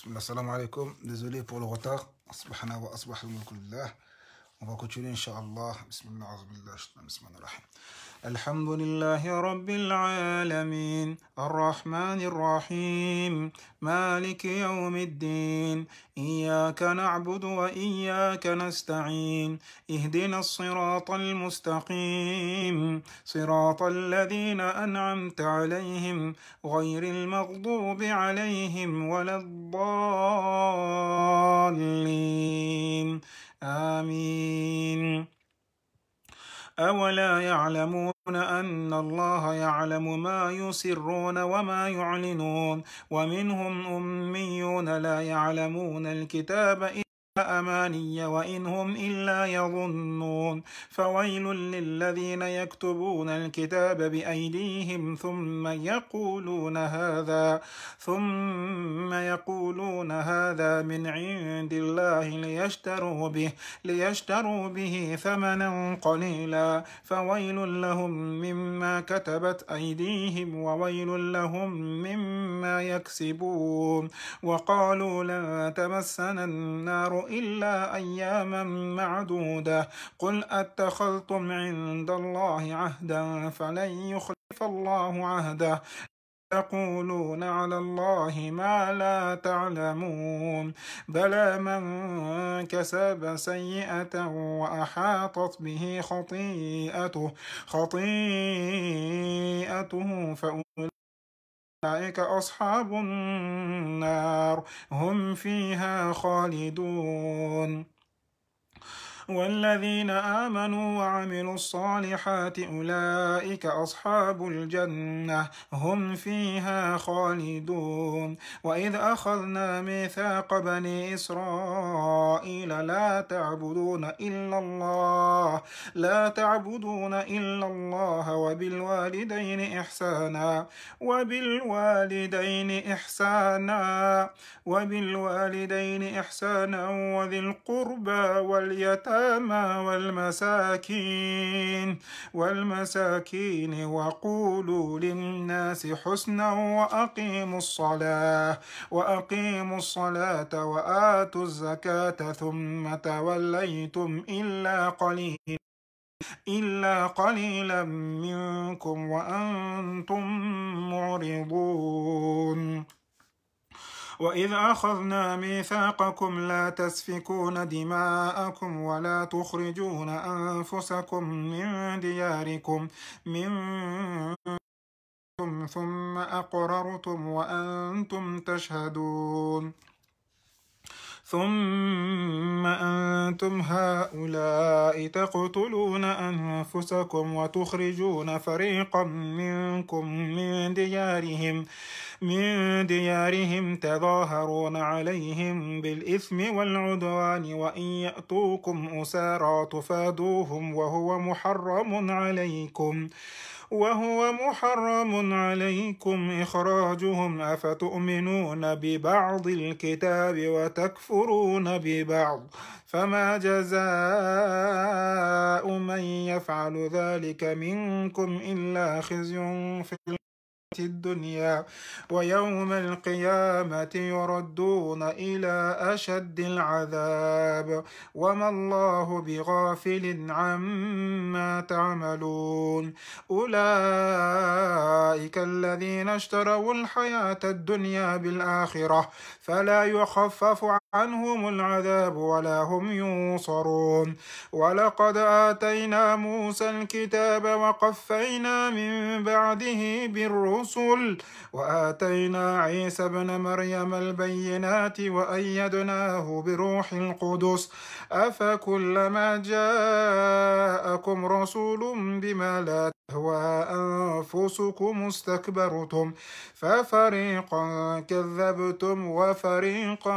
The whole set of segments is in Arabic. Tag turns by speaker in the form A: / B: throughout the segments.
A: بسم الله السلام عليكم ديزولي بور لو retard أصبحنا وأصبح الملك لله On va continuer, Inch'Allah. Bismillah, Azbillah, Bismillah, Rahim. الحمد لله رب العالمين الرحمن الرحيم مالك يوم الدين إياك نعبد وإياك نستعين اهدنا الصراط المستقيم صراط الذين أنعمت عليهم غير المغضوب عليهم ولا الضالين آمين أولا يعلمون أن الله يعلم ما يسرون وما يعلنون ومنهم أميون لا يعلمون الكتاب إلا أماني وإن هم إلا يظنون فويل للذين يكتبون الكتاب بأيديهم ثم يقولون هذا ثم يقولون هذا من عند الله ليشتروا به ليشتروا به ثمنا قليلا فويل لهم مما كتبت أيديهم وويل لهم مما يكسبون وقالوا لن تمسنا النار إلا أياما معدودة قل أتخذتم عند الله عهدا فلن يخلف الله عهده تقولون على الله ما لا تعلمون بلى من كسب سيئة وأحاطت به خطيئته خطيئته فأولئك أولئك أصحاب النار هم فيها خالدون والذين آمنوا وعملوا الصالحات أولئك أصحاب الجنة هم فيها خالدون وإذ أخذنا ميثاق بني إسرائيل قيل لا تعبدون إلا الله لا تعبدون إلا الله وبالوالدين إحسانا وبالوالدين إحسانا وبالوالدين إحسانا وذي القربى واليتامى والمساكين والمساكين وقولوا للناس حسنا وأقيموا الصلاة وأقيموا الصلاة وآتوا الزكاة ثم ثم توليتم إلا قليلا إلا قليلا منكم وأنتم معرضون وإذ أخذنا ميثاقكم لا تسفكون دماءكم ولا تخرجون أنفسكم من دياركم من ثم أقررتم وأنتم تشهدون ثم أنتم هؤلاء تقتلون أنفسكم وتخرجون فريقا منكم من ديارهم من ديارهم تظاهرون عليهم بالإثم والعدوان وإن يأتوكم أسارى تفادوهم وهو محرم عليكم وهو محرم عليكم إخراجهم أفتؤمنون ببعض الكتاب وتكفرون ببعض فما جزاء من يفعل ذلك منكم إلا خزي في الدنيا ويوم القيامة يردون إلى أشد العذاب وما الله بغافل عما تعملون أولئك الذين اشتروا الحياة الدنيا بالآخرة فلا يخفف عنهم العذاب ولا هم ينصرون ولقد آتينا موسى الكتاب وقفينا من بعده بالرسل الرسل وآتينا عيسى ابن مريم البينات وأيدناه بروح القدس أفكلما جاءكم رسول بما لا تهوى أنفسكم استكبرتم ففريقا كذبتم وفريقا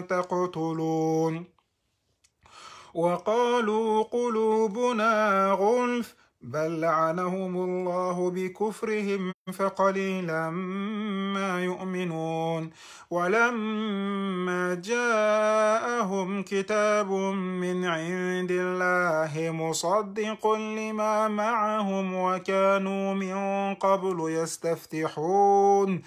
A: تقتلون وقالوا قلوبنا غلف بل لعنهم الله بكفرهم فقليلا ما يؤمنون ولما جاءهم كتاب من عند الله مصدق لما معهم وكانوا من قبل يستفتحون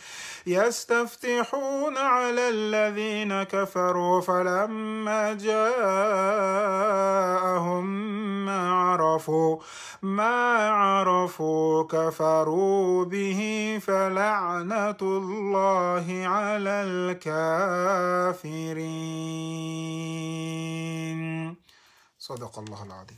A: يستفتحون على الذين كفروا فلما جاءهم ما عرفوا ما عرفوا كفروا به به فلعنة الله على الكافرين صدق الله العظيم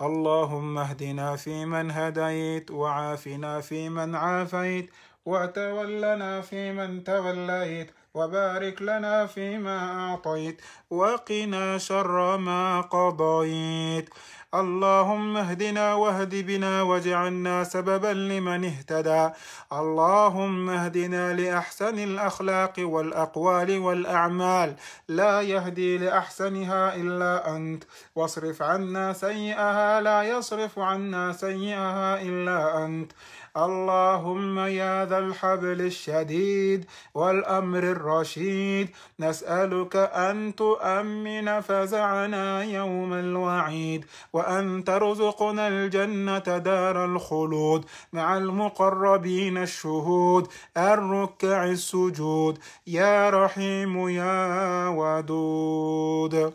A: اللهم اهدنا فيمن هديت وعافنا فيمن عافيت وتولنا فيمن توليت وبارك لنا فيما أعطيت وقنا شر ما قضيت اللهم اهدنا واهد بنا واجعلنا سببا لمن اهتدى اللهم اهدنا لاحسن الاخلاق والاقوال والاعمال لا يهدي لاحسنها الا انت واصرف عنا سيئها لا يصرف عنا سيئها الا انت اللهم يا ذا الحبل الشديد والامر الرشيد نسالك ان تؤمن أمن فزعنا يوم الوعيد وأن ترزقنا الجنة دار الخلود مع المقربين الشهود الركع السجود يا رحيم يا ودود